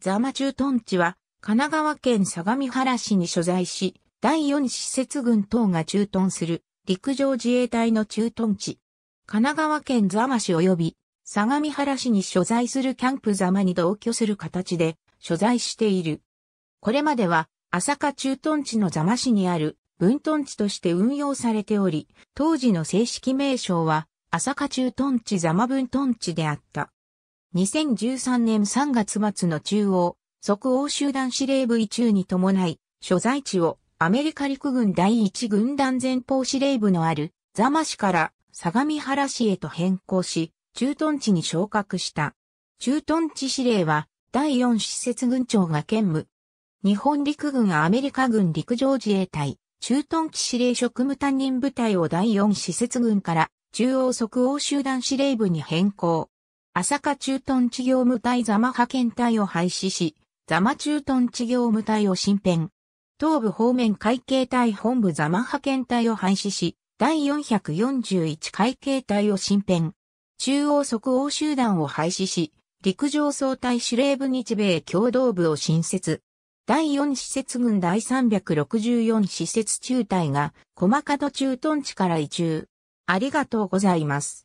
座間駐屯地は、神奈川県相模原市に所在し、第4施設群等が駐屯する陸上自衛隊の駐屯地。神奈川県座間市及び相模原市に所在するキャンプ座間に同居する形で所在している。これまでは朝霞駐屯地の座間市にある分屯地として運用されており、当時の正式名称は朝霞駐屯地座間分屯地であった。2013年3月末の中央、即応集団司令部移中に伴い、所在地をアメリカ陸軍第1軍団前方司令部のある座間市から相模原市へと変更し、駐屯地に昇格した。駐屯地司令は第4施設軍長が兼務。日本陸軍アメリカ軍陸上自衛隊駐屯地司令職務担任部隊を第4施設軍から中央即応集団司令部に変更。朝霞駐屯地業務隊座間派遣隊を廃止し、座間駐屯地業務隊を新編。東部方面会計隊本部座間派遣隊を廃止し、第441会計隊を新編。中央即応集団を廃止し、陸上総隊司令部日米共同部を新設。第4施設軍第364施設中隊が、小間門駐屯地から移住。ありがとうございます。